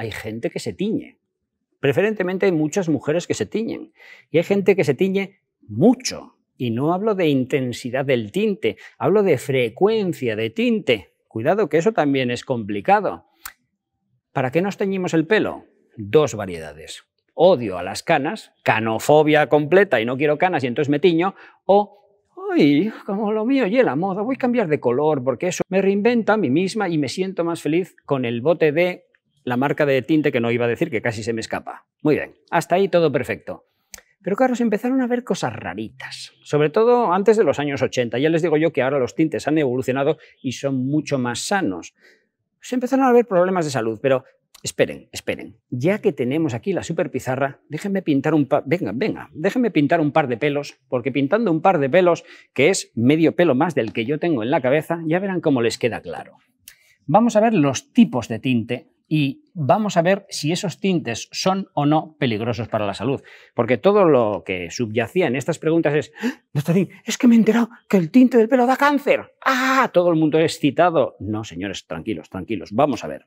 hay gente que se tiñe. Preferentemente hay muchas mujeres que se tiñen. Y hay gente que se tiñe mucho. Y no hablo de intensidad del tinte, hablo de frecuencia de tinte. Cuidado que eso también es complicado. ¿Para qué nos teñimos el pelo? Dos variedades. Odio a las canas, canofobia completa y no quiero canas y entonces me tiño, o ¡ay! Como lo mío y la moda, voy a cambiar de color porque eso me reinventa a mí misma y me siento más feliz con el bote de la marca de tinte que no iba a decir que casi se me escapa. Muy bien, hasta ahí todo perfecto. Pero claro, se empezaron a ver cosas raritas, sobre todo antes de los años 80. Ya les digo yo que ahora los tintes han evolucionado y son mucho más sanos. Se empezaron a ver problemas de salud, pero esperen, esperen. Ya que tenemos aquí la super pizarra, déjenme pintar un par, venga, venga, déjenme pintar un par de pelos, porque pintando un par de pelos, que es medio pelo más del que yo tengo en la cabeza, ya verán cómo les queda claro. Vamos a ver los tipos de tinte y vamos a ver si esos tintes son o no peligrosos para la salud. Porque todo lo que subyacía en estas preguntas es, bien ah, es que me he enterado que el tinte del pelo da cáncer. ¡Ah! Todo el mundo excitado. No, señores, tranquilos, tranquilos. Vamos a ver.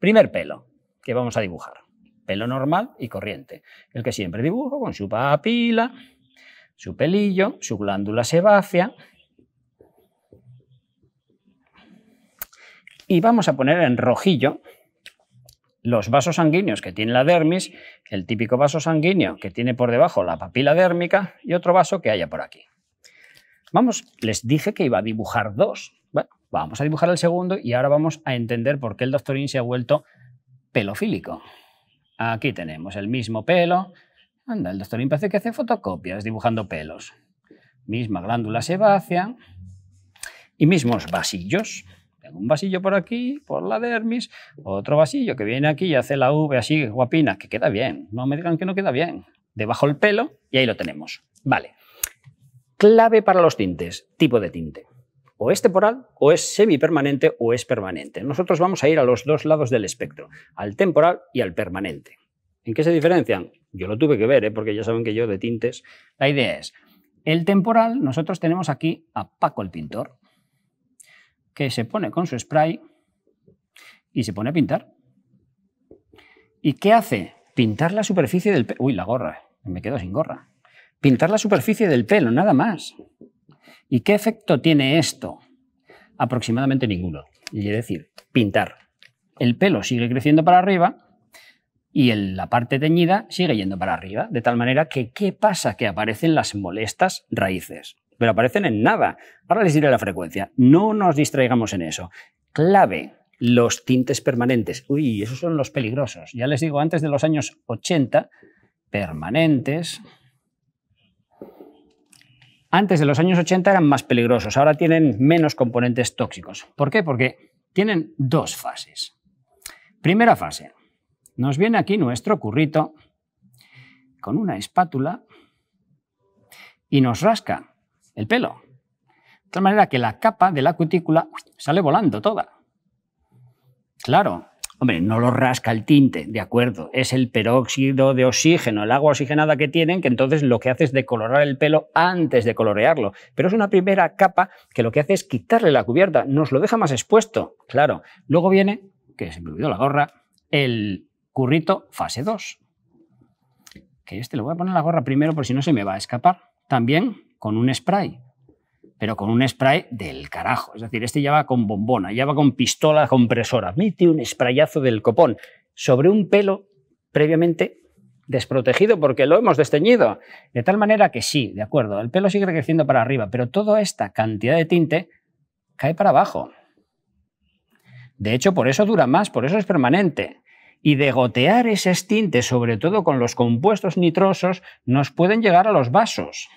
Primer pelo que vamos a dibujar. Pelo normal y corriente. El que siempre dibujo con su papila, su pelillo, su glándula sebácea. Y vamos a poner en rojillo los vasos sanguíneos que tiene la dermis, el típico vaso sanguíneo que tiene por debajo la papila dérmica y otro vaso que haya por aquí. Vamos, les dije que iba a dibujar dos. Bueno, vamos a dibujar el segundo y ahora vamos a entender por qué el doctorín se ha vuelto pelofílico. Aquí tenemos el mismo pelo. Anda, el doctorín parece que hace fotocopias dibujando pelos. Misma glándula sebácea y mismos vasillos un vasillo por aquí, por la dermis, otro vasillo que viene aquí y hace la V así, guapina, que queda bien. No me digan que no queda bien. Debajo el pelo y ahí lo tenemos. Vale. Clave para los tintes, tipo de tinte. O es temporal, o es semipermanente, o es permanente. Nosotros vamos a ir a los dos lados del espectro, al temporal y al permanente. ¿En qué se diferencian? Yo lo tuve que ver, ¿eh? porque ya saben que yo de tintes. La idea es, el temporal, nosotros tenemos aquí a Paco el pintor que se pone con su spray y se pone a pintar. ¿Y qué hace? Pintar la superficie del pelo. Uy, la gorra, me quedo sin gorra. Pintar la superficie del pelo, nada más. ¿Y qué efecto tiene esto? Aproximadamente ninguno. Es decir, pintar. El pelo sigue creciendo para arriba y la parte teñida sigue yendo para arriba, de tal manera que ¿qué pasa? Que aparecen las molestas raíces pero aparecen en nada. Ahora les diré la frecuencia. No nos distraigamos en eso. Clave, los tintes permanentes. Uy, esos son los peligrosos. Ya les digo, antes de los años 80, permanentes. Antes de los años 80 eran más peligrosos, ahora tienen menos componentes tóxicos. ¿Por qué? Porque tienen dos fases. Primera fase. Nos viene aquí nuestro currito con una espátula y nos rasca el pelo. De tal manera que la capa de la cutícula sale volando toda. Claro, hombre, no lo rasca el tinte, de acuerdo. Es el peróxido de oxígeno, el agua oxigenada que tienen, que entonces lo que hace es decolorar el pelo antes de colorearlo. Pero es una primera capa que lo que hace es quitarle la cubierta, nos lo deja más expuesto, claro. Luego viene, que se me olvidó la gorra, el currito fase 2. Que este lo voy a poner la gorra primero por si no se me va a escapar. También con un spray, pero con un spray del carajo. Es decir, este ya va con bombona, ya va con pistola compresora. Mete un sprayazo del copón sobre un pelo previamente desprotegido porque lo hemos desteñido. De tal manera que sí, de acuerdo, el pelo sigue creciendo para arriba, pero toda esta cantidad de tinte cae para abajo. De hecho, por eso dura más, por eso es permanente. Y de gotear ese tinte, sobre todo con los compuestos nitrosos, nos pueden llegar a los vasos.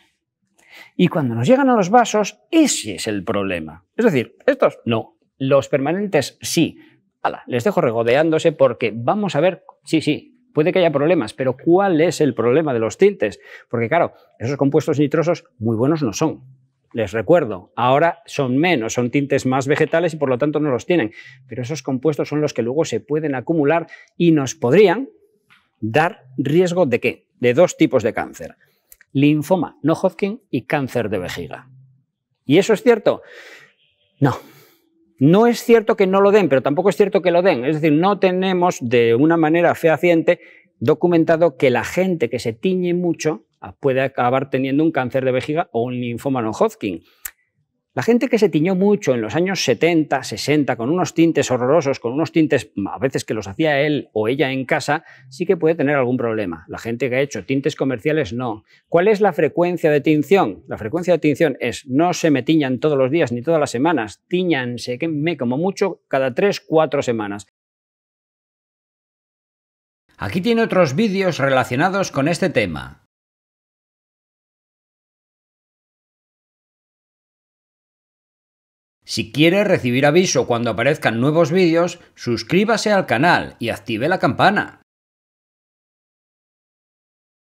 Y cuando nos llegan a los vasos, ese es el problema. Es decir, estos no, los permanentes sí. les dejo regodeándose porque vamos a ver, sí, sí, puede que haya problemas, pero ¿cuál es el problema de los tintes? Porque claro, esos compuestos nitrosos muy buenos no son. Les recuerdo, ahora son menos, son tintes más vegetales y por lo tanto no los tienen. Pero esos compuestos son los que luego se pueden acumular y nos podrían dar riesgo de qué? De dos tipos de cáncer linfoma no Hodgkin y cáncer de vejiga. ¿Y eso es cierto? No. No es cierto que no lo den, pero tampoco es cierto que lo den. Es decir, no tenemos de una manera fehaciente documentado que la gente que se tiñe mucho ah, puede acabar teniendo un cáncer de vejiga o un linfoma no Hodgkin. La gente que se tiñó mucho en los años 70, 60, con unos tintes horrorosos, con unos tintes a veces que los hacía él o ella en casa, sí que puede tener algún problema. La gente que ha hecho tintes comerciales, no. ¿Cuál es la frecuencia de tinción? La frecuencia de tinción es no se me tiñan todos los días ni todas las semanas, tiñanse que me como mucho cada 3, 4 semanas. Aquí tiene otros vídeos relacionados con este tema. Si quieres recibir aviso cuando aparezcan nuevos vídeos, suscríbase al canal y active la campana.